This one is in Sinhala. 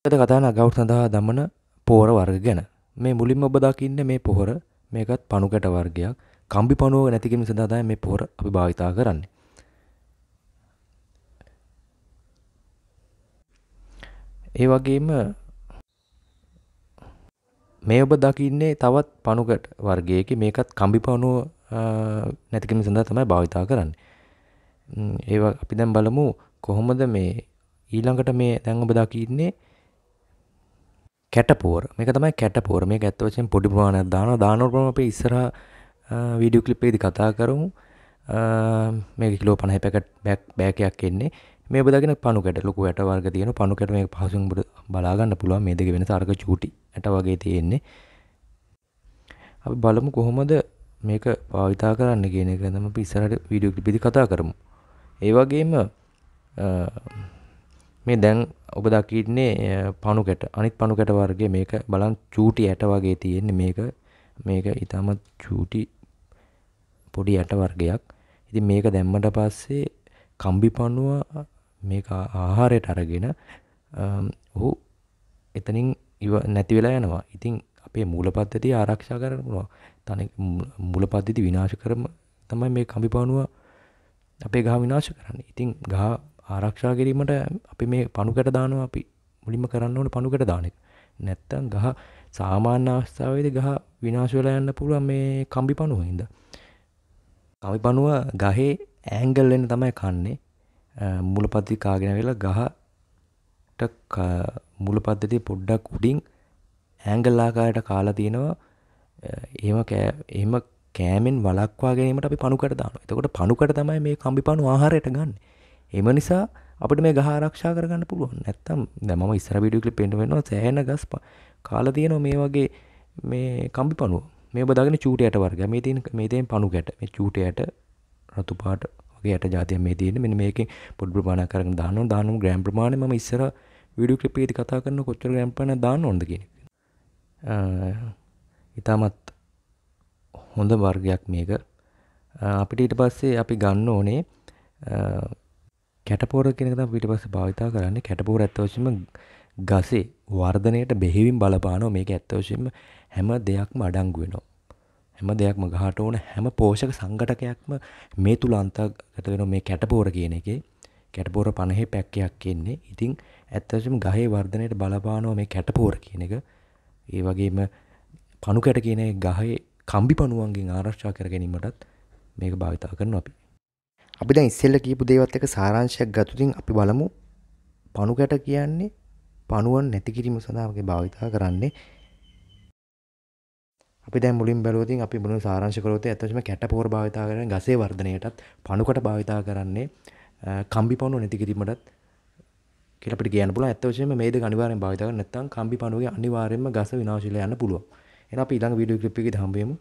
අද කතාන අගෞට් සඳහා දමන පෝර වර්ග ගැන මේ මුලින්ම ඔබ දකින්න මේ පොහොර මේකත් පණුකට වර්ගයක් කම්බි පණුව නැතිකම සඳහා තමයි මේ පොහොර අපි භාවිතා කරන්නේ. ඒ වගේම මේ ඔබ දකින්නේ තවත් පණුකට වර්ගයක මේකත් කම්බි පණුව නැතිකම සඳහා තමයි භාවිතා කරන්නේ. ඒ අපි දැන් බලමු කොහොමද මේ ඊළඟට මේ දැන් ඔබ දකින්නේ කැටපෝර මේක තමයි කැටපෝර මේ ඇත්ත වශයෙන් පොඩි ප්‍රමාණයක් දානවා දානකොට අපි ඉස්සර වීඩියෝ ක්ලිප් එකේදී කතා කරමු මේක කිලෝ 50 පැකට් බෑග් බෑග් එකක් එන්නේ මේ ඔබ දකින පණු කැට ලොකු ඇට වර්ග තියෙන පණු කැට මේක පහසුවෙන් ඔබට බලා ගන්න පුළුවන් මේ දෙක වෙනස අරක චූටි ඇට වගේ තියෙන්නේ අපි බලමු කොහොමද මේක භාවිතා කරන්න කියන එක තමයි අපි ඉස්සරහට වීඩියෝ ක්ලිප් එකේදී කතා කරමු ඒ වගේම මේ දැන් ඔබ දකින්නේ පණුකට අනිත් පණුකට වර්ගේ මේක බලන් චූටි ඇට වගේ තියෙන්නේ මේක මේක ඉතාමත් චූටි පොඩි ඇට වර්ගයක් ඉතින් මේක දැම්මට පස්සේ කම්බි පණුව මේක ආහාරයට අරගෙන ඔහු එතනින් ඉව නැති වෙලා යනවා ඉතින් අපේ මූල පද්ධතිය ආරක්ෂා කරනවා තනි මූල පද්ධති විනාශ කරම තමයි මේ කම්බි පණුව අපේ ගහ විනාශ කරන්නේ ඉතින් ගහ ආරක්ෂා කිරීමට අපි මේ පණුකට දානවා අපි මුලින්ම කරන්න ඕන පණුකට දාන එක. නැත්තම් ගහ සාමාන්‍ය අවස්ථාවේදී ගහ විනාශ වෙලා යන්න පුළුවන් මේ කම්බි පණුව හින්දා. කම්බි පණුව ගහේ ඇන්ගල් වෙන තමයි කන්නේ. මුලපද්ධති කාගෙන වෙලා ගහට මුලපද්ධතිය පොඩ්ඩක් උඩින් ඇන්ගල් ආකාරයට කාලා තිනවා. එහෙම එහෙම කෑමෙන් වළක්වා ගැනීමට අපි පණුකට දානවා. එතකොට පණුකට තමයි මේ කම්බි පණුව ආහාරයට ගන්නේ. එම නිසා අපිට මේ ගහ ආරක්ෂා කරගන්න පුළුවන් නැත්තම් දැන් මම ඉස්සර වීඩියෝ ක්ලිප් එන්න වෙනවා සෑහෙන ගස් කාලා තියෙනවා මේ වගේ මේ කම්බි පණුව මේ බදාගෙන චූටයට වර්ග මේ තියෙන මේ තියෙන පණු ගැට මේ චූටයට රතු පාට වගේ යට જાතියක් මේ තියෙන මෙන්න මේකෙන් පොඩි ප්‍රමාණයක් අරගෙන දානවා දානම ග්‍රෑම් ප්‍රමාණය මම ඉස්සර වීඩියෝ ක්ලිප් එකේදී කතා කරන කොච්චර ග්‍රෑම් ප්‍රමාණයක් දාන්න ඕනද කියන එක. ඊටමත් හොඳ වර්ගයක් මේක අපිට ඊට පස්සේ අපි ගන්න ඕනේ කැටපෝර කෙනකත පිට පස භාවිතා කරන්න කැටපෝර ඇත්තවශම ගසේ වර්ධනයට බෙහිවින් බලපානෝ මේක ඇත්තවශයෙන්ම හැම දෙයක්ම අඩංගුවෙනවා. හැම දෙයක්ම ගහට ඕන හැම පෝෂක සංගටකයක්ම මේ තුළ අන්තගත වෙන මේ කැටපෝර කියන එකේ කැටපෝර පණහේ පැක්කයක් කියන්නේ ඉතිං ඇත්තවශම ගහේ වර්ධනයට බලපානෝ මේ කැටපෝර කියන එක ඒ වගේම පණු කැට කියන ගහේ කම්බි පණුවන්ගෙන් ආරක්ෂා කර ගැනීමටත් මේක භාවිතා කරන අපි අපි දැන් ඉස්සෙල්ල කියපු දේවත් එක සාරාංශයක් ගතුතින් අපි බලමු පණුගැට කියන්නේ පණුවන් නැති කිරීම සඳහාගේ භාවිතා කරන්නේ අපි දැන් මුලින් බැලුවොතින් අපි මුලින් සාරාංශ කළොත් ඇත්තටම කැටපෝර භාවිතා කරන ගසේ වර්ධනයටත් පණුකට භාවිතා කරන්නේ කම්බි පණුව නැති කිරීමටත් කියලා අපිට කියන්න පුළුවන් ඇත්ත වශයෙන්ම මේ දෙක අනිවාර්යෙන් භාවිතා කරන්නේ නැත්නම් කම්බි පණුවගේ අනිවාර්යෙන්ම ගස විනාශ වෙලා යන්න පුළුවන් එහෙනම් අපි ඊළඟ වීඩියෝ ක්ලිප් එකේදී හම්බ වෙමු